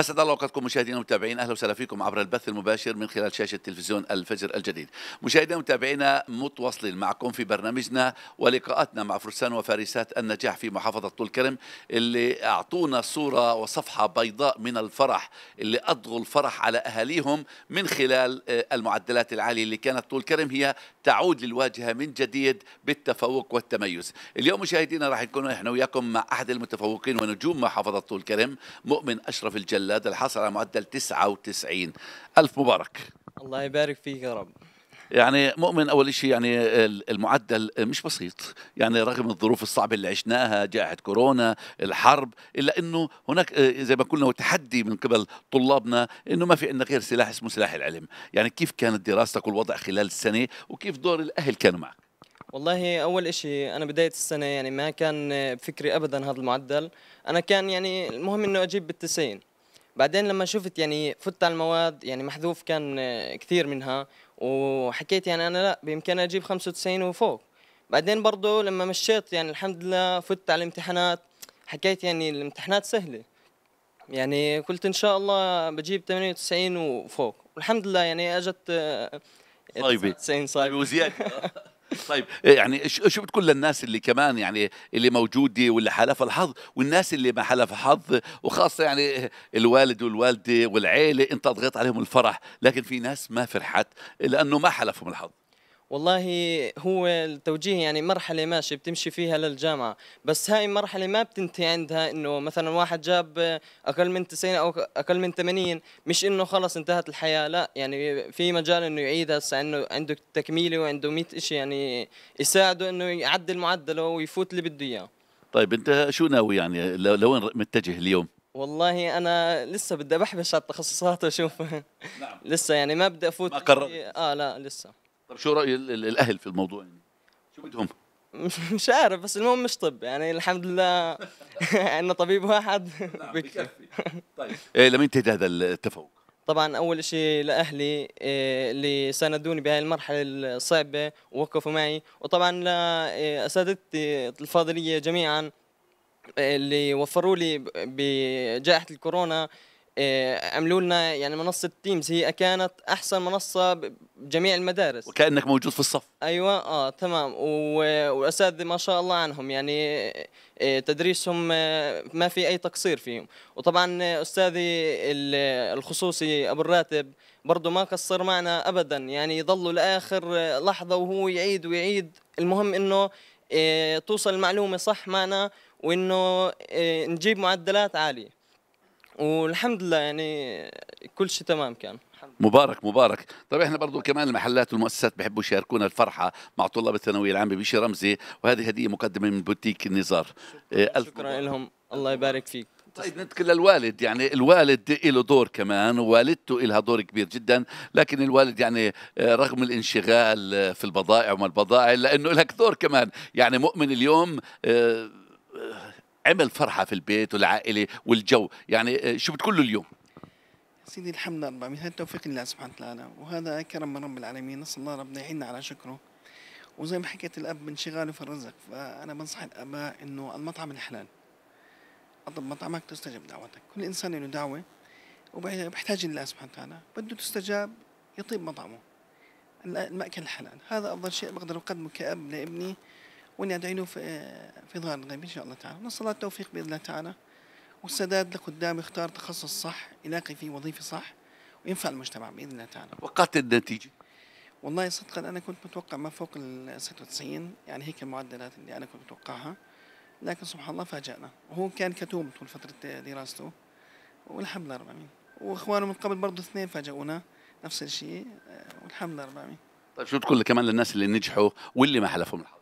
اسعد الله اوقاتكم مشاهدينا ومتابعينا اهلا وسهلا فيكم عبر البث المباشر من خلال شاشه تلفزيون الفجر الجديد. مشاهدينا ومتابعينا متواصلين معكم في برنامجنا ولقاءاتنا مع فرسان وفارسات النجاح في محافظه طول كرم اللي اعطونا صوره وصفحه بيضاء من الفرح اللي اضغوا الفرح على اهاليهم من خلال آه، المعدلات العاليه اللي كانت طول كرم هي تعود للواجهه من جديد بالتفوق والتميز. اليوم مشاهدينا راح نكون احنا وياكم مع احد المتفوقين ونجوم محافظه طول كرم مؤمن اشرف الجلال البلاد اللي حصل على معدل 99 ألف مبارك الله يبارك فيك يا رب يعني مؤمن اول شيء يعني المعدل مش بسيط يعني رغم الظروف الصعبه اللي عشناها جائحه كورونا الحرب الا انه هناك آه، زي ما قلنا تحدي من قبل طلابنا انه ما في عندنا غير سلاح اسمه سلاح العلم يعني كيف كانت دراستك والوضع خلال السنه وكيف دور الاهل كانوا معك والله اول إشي انا بدايه السنه يعني ما كان آه، بفكري ابدا هذا المعدل انا كان يعني المهم انه اجيب بالتسعين بعدين لما شفت يعني فت على المواد يعني محذوف كان كثير منها وحكيت يعني انا لا بامكاني اجيب 95 وفوق بعدين برضه لما مشيت يعني الحمد لله فت على الامتحانات حكيت يعني الامتحانات سهله يعني قلت ان شاء الله بجيب 98 وفوق والحمد لله يعني اجت صايبه 90 صايبه وزياده طيب إيه، يعني شو بتقول للناس اللي كمان يعني اللي موجوده واللي حلف الحظ والناس اللي ما حلف حظ وخاصه يعني الوالد والوالده والعيله انت ضغط عليهم الفرح لكن في ناس ما فرحت لانه ما حلفهم الحظ والله هو التوجيه يعني مرحلة ماشي بتمشي فيها للجامعة بس هاي المرحلة ما بتنتهي عندها انه مثلا واحد جاب اقل من 90 او اقل من 80 مش انه خلص انتهت الحياة لا يعني في مجال انه يعيدها هسه انه عنده تكميلة وعنده 100 إشي يعني يساعده انه يعدل معدله ويفوت اللي بده اياه طيب انت شو ناوي يعني لوين متجه اليوم؟ والله انا لسه بدي بحبش على التخصصات واشوف نعم. لسه يعني ما بدي افوت ما قررت اه لا لسه طيب شو راي الاهل في الموضوع يعني؟ شو بدهم؟ مش عارف بس المهم مش طب يعني الحمد لله عندنا طبيب واحد بكفي طيب إيه، لمين لما هذا التفوق طبعا اول شيء لاهلي إيه، اللي ساندوني بهاي المرحله الصعبه ووقفوا معي وطبعا لاساتذتي إيه، الفاضليه جميعا اللي وفروا لي بجائحه الكورونا آه، عملوا لنا يعني منصه تيمز هي كانت احسن منصه بجميع المدارس وكانك موجود في الصف ايوه اه تمام والاساتذه ما شاء الله عنهم يعني آه، تدريسهم آه، ما في اي تقصير فيهم وطبعا استاذي الخصوصي ابو الراتب برضه ما قصر معنا ابدا يعني يضلوا لاخر لحظه وهو يعيد ويعيد المهم انه توصل المعلومه صح معنا وانه نجيب معدلات عاليه والحمد لله يعني كل شيء تمام كان مبارك مبارك طيب احنا برضو كمان المحلات والمؤسسات بحبوا يشاركونا الفرحه مع طلاب الثانويه العامه بشي رمزي وهذه هديه مقدمه من بوتيك النزار شكرا, آه، شكرا لهم الله يبارك فيك طيب ننتقل للوالد يعني الوالد له دور كمان ووالدته لها دور كبير جدا لكن الوالد يعني آه، رغم الانشغال آه، في البضائع وما البضائع لانه لك دور كمان يعني مؤمن اليوم عمل فرحه في البيت والعائله والجو يعني آه، شو بتقول له اليوم سيدي الحمد لله من التوفيق لله سبحانه وتعالى وهذا كرم من رب العالمين نسال الله ربنا يعيننا على شكره وزي ما حكيت الاب من شغاله في الرزق فانا بنصح الاباء انه المطعم الحلال اطلب مطعمك تستجب دعوتك كل انسان له دعوه وبحتاج لله سبحانه وتعالى بده تستجاب يطيب مطعمه المأكل الحلال هذا أفضل شيء بقدر أقدمه كأب لابني وأن أدعي له في, في ظهر الغيب إن شاء الله تعالى نسأل الله التوفيق بإذن الله تعالى والسداد لقدام يختار تخصص صح يلاقي فيه وظيفة صح وينفع المجتمع بإذن الله تعالى وقعت النتيجة؟ والله صدقا أنا كنت متوقع ما فوق ال 96 يعني هيك المعدلات اللي أنا كنت متوقعها لكن سبحان الله فاجأنا وهو كان كتوم طول فترة دراسته والحمد لله رب العالمين واخوانه من قبل برضه اثنين فاجئونا نفس الشيء آه، والحمد لله رب العالمين طيب شو تقول كمان للناس اللي نجحوا واللي ما حلفهم الحظ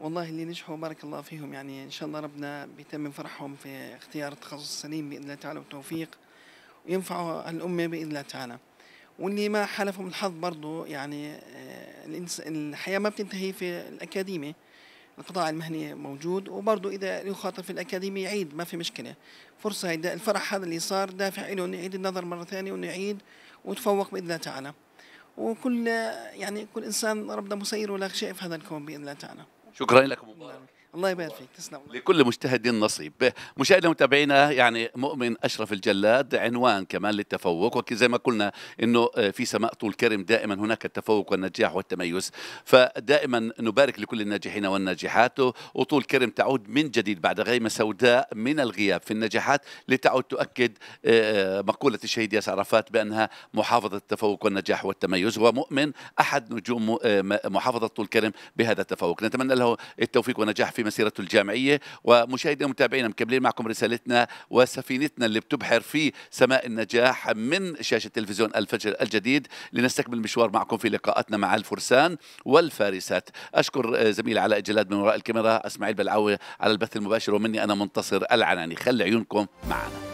والله اللي نجحوا بارك الله فيهم يعني ان شاء الله ربنا بيتم فرحهم في اختيار التخصص السليم باذن الله تعالى والتوفيق وينفعوا الامه باذن الله تعالى واللي ما حالفهم الحظ برضه يعني آه، الحياه ما بتنتهي في الاكاديمي القطاع المهني موجود وبرضه اذا يخاطر في الاكاديمي يعيد ما في مشكله فرصه هيدا الفرح هذا اللي صار دافع له انه يعيد النظر مره ثانيه وانه يعيد وتفوق باذن الله تعالى وكل يعني كل انسان ربنا مسيره لا شيء في هذا الكون باذن الله تعالى شكرا لك مبارك نعم. الله يبارك فيك تسلم الله. لكل مجتهد نصيب مشاهدينا ومتابعينا يعني مؤمن اشرف الجلاد عنوان كمان للتفوق وزي ما قلنا انه آه، في سماء طول كرم دائما هناك التفوق والنجاح والتميز فدائما نبارك لكل الناجحين والناجحات وطول كرم تعود من جديد بعد غيمه سوداء من الغياب في النجاحات لتعود تؤكد آه، آه، مقوله الشهيد ياسر عرفات بانها محافظه التفوق والنجاح والتميز ومؤمن احد نجوم محافظه طول كرم بهذا التفوق نتمنى له التوفيق والنجاح في في مسيرته الجامعية ومشاهدينا ومتابعينا مكملين معكم رسالتنا وسفينتنا اللي بتبحر في سماء النجاح من شاشة تلفزيون الفجر الجديد لنستكمل المشوار معكم في لقاءاتنا مع الفرسان والفارسات أشكر آه، زميلي علاء جلاد من وراء الكاميرا إسماعيل بلعوي على البث المباشر ومني أنا منتصر العناني خلي عيونكم معنا